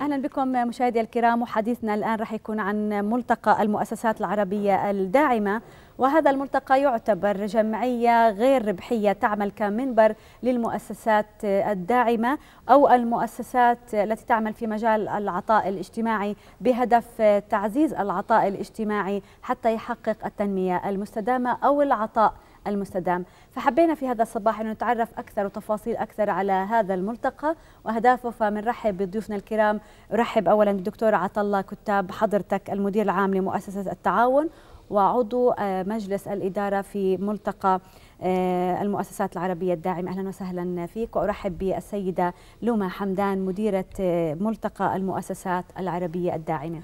اهلا بكم مشاهدي الكرام وحديثنا الان راح يكون عن ملتقى المؤسسات العربيه الداعمه وهذا الملتقى يعتبر جمعيه غير ربحيه تعمل كمنبر للمؤسسات الداعمه او المؤسسات التي تعمل في مجال العطاء الاجتماعي بهدف تعزيز العطاء الاجتماعي حتى يحقق التنميه المستدامه او العطاء المستدام فحبينا في هذا الصباح أن نتعرف أكثر وتفاصيل أكثر على هذا الملتقى وأهدافه فمنرحب بضيوفنا الكرام أرحب أولا بالدكتور عطلة كتاب حضرتك المدير العام لمؤسسة التعاون وعضو آه، مجلس الإدارة في ملتقى آه، المؤسسات العربية الداعمة أهلا وسهلا فيك وأرحب بالسيدة لوما حمدان مديرة آه، ملتقى المؤسسات العربية الداعمة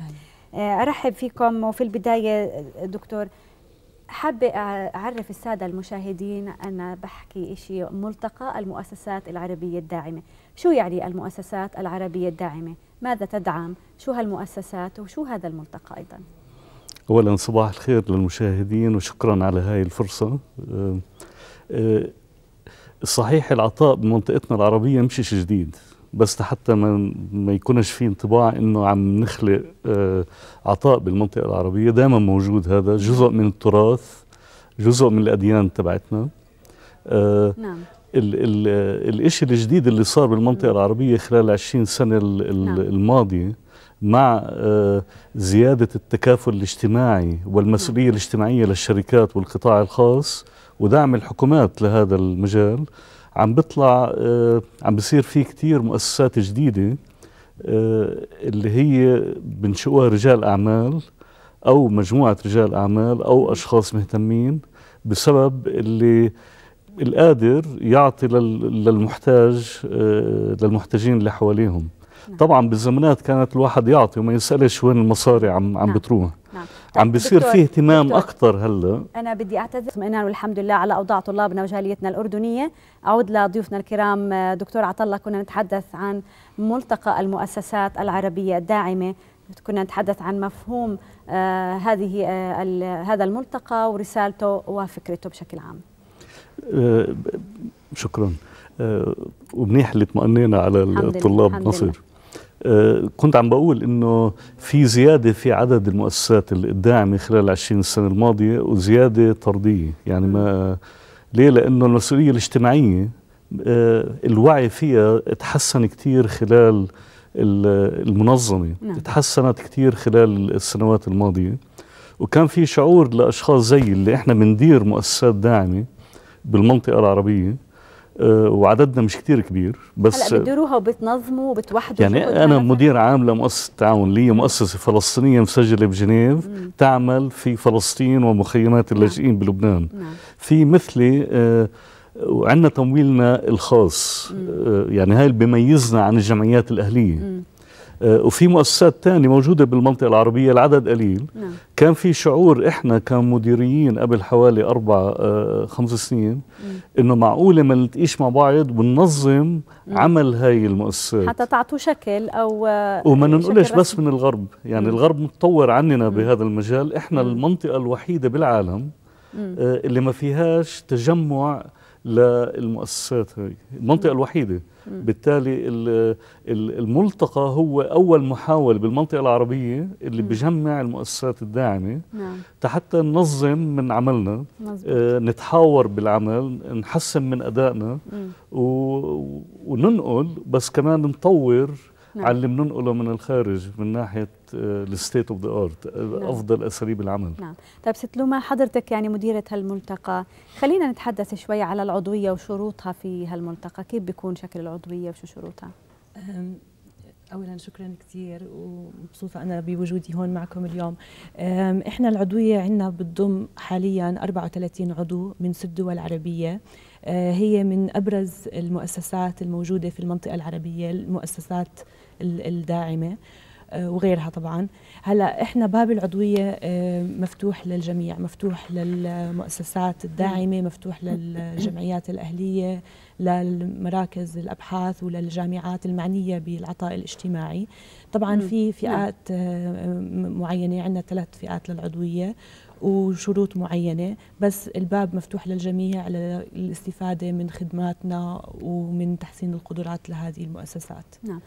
أرحب فيكم وفي البداية دكتور حابة أعرف السادة المشاهدين أنا بحكي إشي ملتقى المؤسسات العربية الداعمة شو يعني المؤسسات العربية الداعمة؟ ماذا تدعم؟ شو هالمؤسسات وشو هذا الملتقى أيضا؟ أولا صباح الخير للمشاهدين وشكرا على هاي الفرصة أه، صحيح العطاء بمنطقتنا العربية مش جديد بس لحتى ما ما يكونش في انطباع انه عم نخلق آه، عطاء بالمنطقه العربيه دائما موجود هذا جزء من التراث جزء من الاديان تبعتنا آه، نعم ال ال الشيء الجديد اللي صار بالمنطقة نعم. العربية خلال 20 سنة نعم. الماضية مع آه، زيادة التكافل الاجتماعي والمسؤولية نعم. الاجتماعية للشركات والقطاع الخاص ودعم الحكومات لهذا المجال عم بيطلع آه، عم بيصير في كتير مؤسسات جديده آه، اللي هي بنشئوها رجال اعمال او مجموعه رجال اعمال او اشخاص مهتمين بسبب اللي القادر يعطي للمحتاج آه، للمحتاجين اللي حواليهم نعم. طبعا بالزمانات كانت الواحد يعطي وما يسالش وين المصاري عم عم نعم. بتروح نعم عم بصير في اهتمام اكثر هلا انا بدي اعتذر اطمئنان والحمد لله على اوضاع طلابنا وجاليتنا الاردنيه اعود لضيوفنا الكرام دكتور عطله كنا نتحدث عن ملتقى المؤسسات العربيه الداعمه كنا نتحدث عن مفهوم آه هذه آه هذا الملتقى ورسالته وفكرته بشكل عام آه شكرا آه، ومنيح اللي اطمئنينا على الطلاب لله. آه، كنت عم بقول انه في زياده في عدد المؤسسات الداعمه خلال 20 سنه الماضيه وزياده طرديه يعني ما ليه لانه المسؤوليه الاجتماعيه آه، الوعي فيها تحسن كثير خلال المنظمه نعم. تحسنت كثير خلال السنوات الماضيه وكان في شعور لاشخاص زي اللي احنا بندير مؤسسات داعمه بالمنطقه العربيه آه، وعددنا مش كتير كبير بس هلا بتديروها وبتنظموا وبتوحدوا يعني انا مدير عام لمؤسسه التعاون اللي هي مؤسسه فلسطينيه مسجله بجنيف مم. تعمل في فلسطين ومخيمات نعم. اللاجئين نعم. بلبنان نعم. في مثلي آه، وعندنا تمويلنا الخاص آه، يعني هاي اللي بيميزنا عن الجمعيات الاهليه مم. آه، وفي مؤسسات تانية موجودة بالمنطقة العربية العدد قليل نعم. كان في شعور إحنا كمديريين قبل حوالي أربع آه، خمس سنين إنه معقولة ما نلتقيش مع بعض وننظم عمل هاي المؤسسات حتى تعطوا شكل أو آه، وما يعني ننقلش بس من الغرب يعني مم. الغرب متطور عننا مم. بهذا المجال إحنا مم. المنطقة الوحيدة بالعالم مم. اللي ما فيهاش تجمع للمؤسسات هاي المنطقة مم. الوحيدة بالتالي الملتقى هو أول محاولة بالمنطقة العربية اللي بجمع المؤسسات الداعمة نعم. حتى ننظم من عملنا آه نتحاور بالعمل نحسن من أدائنا وننقل بس كمان نطور نعم. على اللي بننقله من الخارج من ناحيه الستيت اوف ذا ارت افضل اساليب العمل نعم طيب ست لوما حضرتك يعني مديره هالملتقى خلينا نتحدث شوي على العضويه وشروطها في هالملتقى كيف بيكون شكل العضويه وشو شروطها اولا شكرا كثير ومبسوطه انا بوجودي هون معكم اليوم احنا العضويه عندنا بتضم حاليا 34 عضو من ست دول عربيه آه، هي من ابرز المؤسسات الموجوده في المنطقه العربيه المؤسسات الداعمه آه، وغيرها طبعا هلا احنا باب العضويه آه، مفتوح للجميع مفتوح للمؤسسات الداعمه مفتوح للجمعيات الاهليه للمراكز الابحاث وللجامعات المعنيه بالعطاء الاجتماعي طبعا في نعم. فئات آه، معينه عندنا ثلاث فئات للعضويه وشروط معينة بس الباب مفتوح للجميع على الاستفادة من خدماتنا ومن تحسين القدرات لهذه المؤسسات نعم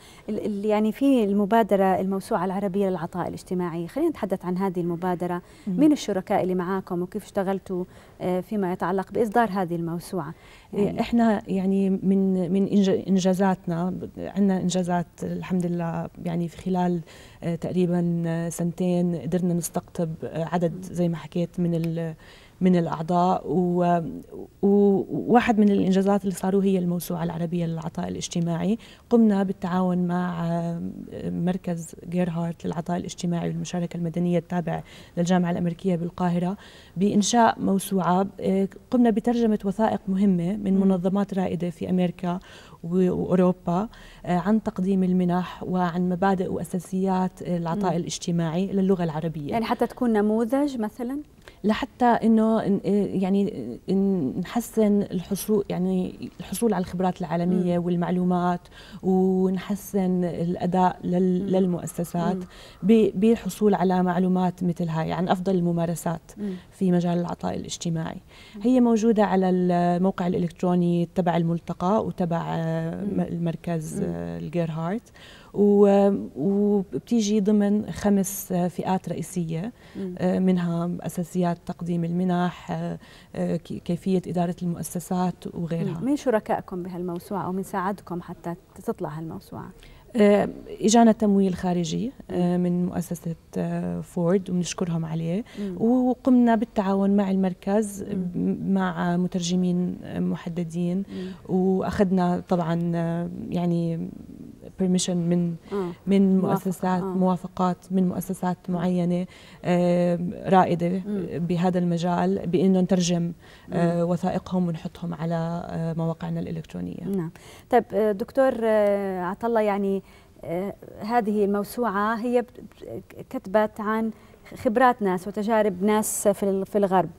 يعني في المبادرة الموسوعة العربية للعطاء الاجتماعي خلينا نتحدث عن هذه المبادرة مين الشركاء اللي معاكم وكيف اشتغلتوا آه، فيما يتعلق بإصدار هذه الموسوعة إيه، يعني احنا يعني من من انجازاتنا عندنا انجازات الحمد لله يعني في خلال آه، تقريبا آه، سنتين قدرنا نستقطب عدد زي ما ما حكيت من من الاعضاء وواحد من الانجازات اللي صاروا هي الموسوعه العربيه للعطاء الاجتماعي قمنا بالتعاون مع مركز جيرهارت للعطاء الاجتماعي والمشاركه المدنيه التابع للجامعه الامريكيه بالقاهره بانشاء موسوعه آه، قمنا بترجمه وثائق مهمه من منظمات رائده في امريكا واوروبا آه، عن تقديم المنح وعن مبادئ واساسيات آه، العطاء م. الاجتماعي للغه العربيه يعني حتى تكون نموذج مثلا لحتى انه آه، يعني نحسن الحصول يعني الحصول على الخبرات العالميه م. والمعلومات ونحسن الاداء لل م. للمؤسسات بالحصول على معلومات مثل هاي يعني عن افضل الممارسات م. في مجال العطاء الاجتماعي هي موجوده على الموقع الالكتروني تبع الملتقى وتبع المركز آه، الجيرهارت وبتيجي ضمن خمس آه، فئات رئيسية آه، منها أساسيات تقديم المنح كيفية إدارة المؤسسات وغيرها من شركائكم بهالموسوعة أو من ساعدكم حتى تطلع هالموسوعة؟ آه، اجانا تمويل خارجي آه، من مؤسسه آه، فورد وبنشكرهم عليه وقمنا بالتعاون مع المركز مع مترجمين محددين واخذنا طبعا يعني بيرميشن من آه. من مؤسسات آه. موافقات من مؤسسات معينه آه رائده بهذا المجال بانه نترجم آه وثائقهم ونحطهم على آه مواقعنا الالكترونيه نعم طيب آه، دكتور آه، عطا الله يعني آه، هذه الموسوعه هي كتبت عن خبرات ناس وتجارب ناس في في الغرب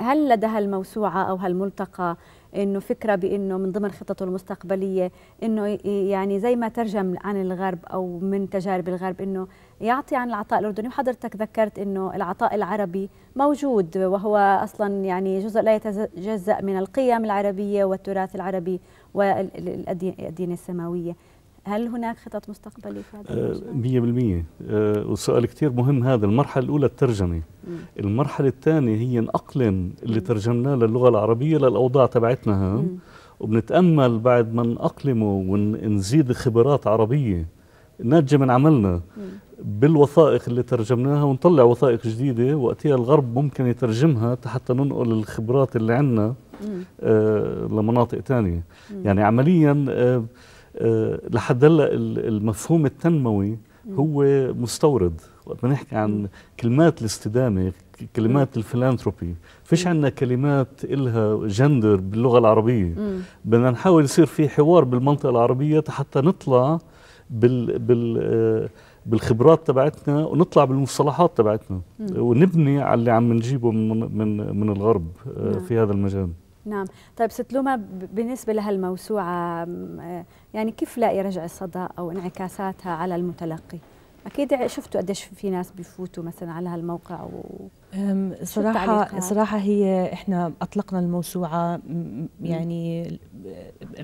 هل لدى هالموسوعه او هالملتقى انه فكره بانه من ضمن خططه المستقبليه انه يعني زي ما ترجم عن الغرب او من تجارب الغرب انه يعطي عن العطاء الاردني وحضرتك ذكرت انه العطاء العربي موجود وهو اصلا يعني جزء لا يتجزا من القيم العربيه والتراث العربي والاديان السماويه هل هناك خطط مستقبلية في هذا آه، المجال؟ بالمية آه، وسؤال كتير مهم هذا المرحلة الأولى الترجمة المرحلة الثانية هي نأقلم اللي ترجمناه للغة العربية للأوضاع تبعتنا وبنتأمل بعد ما نأقلمه ونزيد خبرات عربية ناتجة من عملنا بالوثائق اللي ترجمناها ونطلع وثائق جديدة وقتها الغرب ممكن يترجمها حتى ننقل الخبرات اللي عندنا آه لمناطق تانية يعني عمليا آه آه، لحد هلا المفهوم التنموي هو مستورد وقت نحكي عن كلمات الاستدامه كلمات الفيلانثروبي فيش عندنا كلمات إلها جندر باللغه العربيه بدنا نحاول يصير في حوار بالمنطقه العربيه حتى نطلع بال بال آه، بالخبرات تبعتنا ونطلع بالمصطلحات تبعتنا ونبني على اللي عم نجيبه من من من الغرب آه، نعم. في هذا المجال نعم طيب ست لوما بالنسبة لهالموسوعة يعني كيف لاقي رجع الصدى أو انعكاساتها على المتلقي؟ أكيد شفتوا قديش في ناس بيفوتوا مثلا على هالموقع و صراحة صراحة هي احنا اطلقنا الموسوعة يعني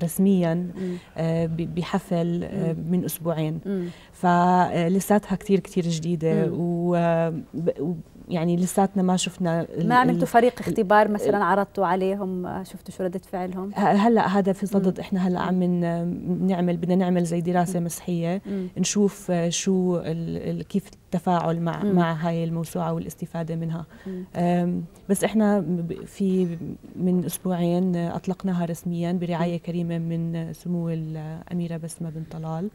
رسميا آه، بحفل آه، من اسبوعين فلساتها آه، كثير كثير جديدة يعني لساتنا ما شفنا ما عملتوا فريق اختبار مثلا عرضتوا عليهم آه، شفتوا شو ردة فعلهم هلا هذا في صدد احنا هلا عم نعمل بدنا نعمل زي دراسه مسحيه نشوف آه، شو كيف التفاعل مع مع هاي الموسوعه والاستفاده منها بس احنا في من اسبوعين آه، اطلقناها رسميا برعايه كريمه من سمو الاميره بسمه بن طلال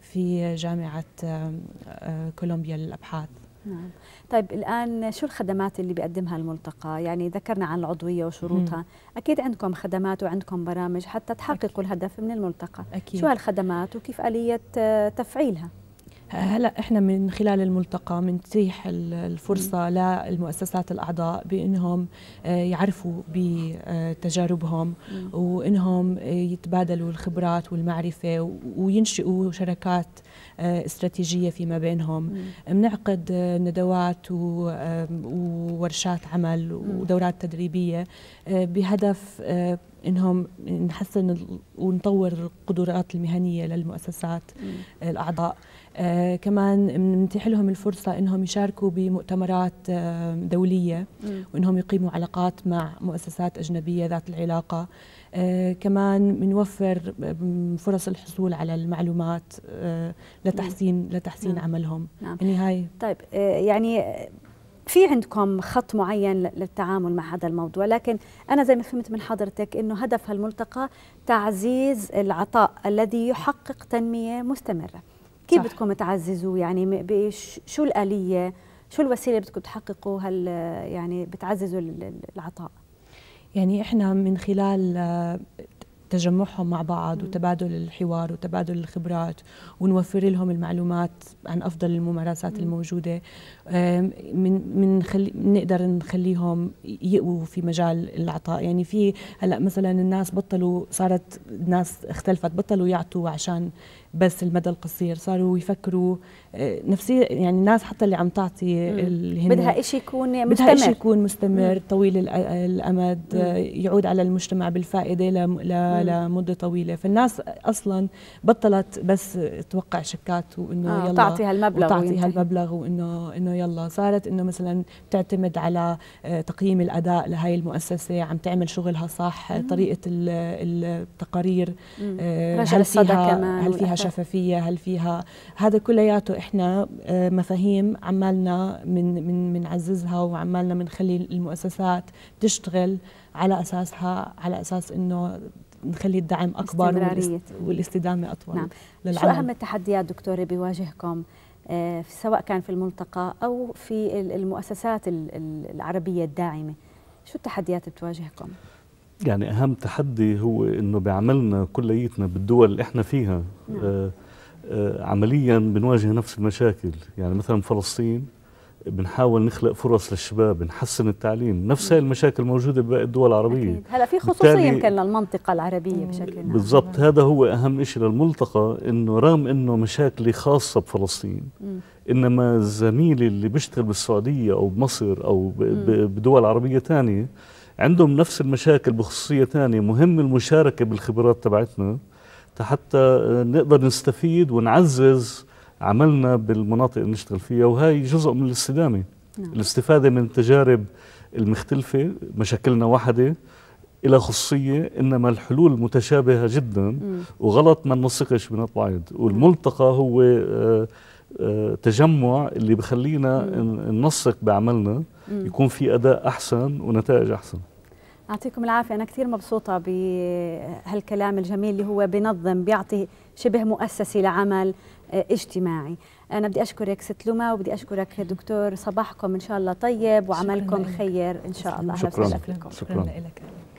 في جامعه كولومبيا للابحاث نعم طيب الآن شو الخدمات اللي بيقدمها الملتقى يعني ذكرنا عن العضوية وشروطها مم. أكيد عندكم خدمات وعندكم برامج حتى تحققوا أكيد. الهدف من الملتقى أكيد. شو هالخدمات وكيف آلية تفعيلها هلا احنا من خلال الملتقى بنتيح الفرصه للمؤسسات الاعضاء بانهم آه، يعرفوا بتجاربهم وانهم يتبادلوا الخبرات والمعرفه وينشئوا شركات آه، استراتيجيه فيما بينهم بنعقد آه، ندوات وورشات عمل ودورات تدريبيه بهدف انهم نحسن ونطور القدرات المهنيه للمؤسسات الاعضاء آه كمان بنتيح لهم الفرصه انهم يشاركوا بمؤتمرات آه دوليه وانهم يقيموا علاقات مع مؤسسات اجنبيه ذات العلاقه آه كمان بنوفر فرص الحصول على المعلومات آه، لتحسين لتحسين نعم. عملهم نعم. طيب، آه، يعني هاي طيب يعني في عندكم خط معين للتعامل مع هذا الموضوع لكن أنا زي ما فهمت من حضرتك أنه هدف هالملتقى تعزيز العطاء الذي يحقق تنمية مستمرة كيف صح. بدكم تعززوه يعني شو الآلية شو الوسيلة اللي بدكم تحققوا هال يعني بتعززوا العطاء يعني احنا من خلال آه، تجمعهم مع بعض وتبادل الحوار وتبادل الخبرات ونوفر لهم المعلومات عن افضل الممارسات الموجوده من من خلي نقدر نخليهم يقووا في مجال العطاء يعني في هلا مثلا الناس بطلوا صارت الناس اختلفت بطلوا يعطوا عشان بس المدى القصير صاروا يفكروا آه، نفسية يعني الناس حتى اللي عم تعطي اللي بدها شيء يكون مستمر بدها شيء يكون مستمر مم. طويل الامد مم. يعود على المجتمع بالفائده لمده طويله فالناس اصلا بطلت بس توقع شيكات وانه آه يلا تعطي هالمبلغ وتعطي هالمبلغ وانه انه يلا صارت انه مثلا بتعتمد على آه، تقييم الاداء لهي المؤسسه عم تعمل شغلها صح مم. طريقه التقارير آه، هل فيها كمان هل فيها شفافيه هل فيها هذا كلياته احنا آه، مفاهيم عمالنا من من بنعززها وعمالنا بنخلي المؤسسات تشتغل على اساسها على اساس انه نخلي الدعم اكبر والاستدامه اطول نعم. للعمل. شو اهم التحديات دكتوره بيواجهكم آه، سواء كان في الملتقى او في المؤسسات العربيه الداعمه شو التحديات بتواجهكم يعني أهم تحدي هو أنه بعملنا كليتنا بالدول اللي إحنا فيها نعم. آه، آه، عمليا بنواجه نفس المشاكل يعني مثلا فلسطين بنحاول نخلق فرص للشباب نحسن التعليم نفس هاي نعم. المشاكل موجودة بباقي الدول العربية أكيد. هلا في خصوصية يمكن للمنطقة العربية بشكل عام بالضبط هذا هو أهم شيء للملتقى إنه رغم إنه مشاكل خاصة بفلسطين م. إنما زميلي اللي بيشتغل بالسعودية أو بمصر أو بدول عربية تانية عندهم نفس المشاكل بخصوصية ثانية مهم المشاركة بالخبرات تبعتنا حتى نقدر نستفيد ونعزز عملنا بالمناطق اللي نشتغل فيها وهي جزء من الاستدامة نعم. الاستفادة من التجارب المختلفة مشاكلنا وحدة إلى خصية إنما الحلول متشابهة جدا مم. وغلط ما ننسقش من بعض والملتقى هو آه تجمع اللي بخلينا ننسق بعملنا يكون في اداء احسن ونتائج احسن يعطيكم العافيه انا كثير مبسوطه بهالكلام الجميل اللي هو بنظم بيعطي شبه مؤسسي لعمل آه، اجتماعي انا بدي اشكرك ست لما وبدي اشكرك دكتور صباحكم ان شاء الله طيب وعملكم خير ان شاء الله شكرا وسهلا شكرا لك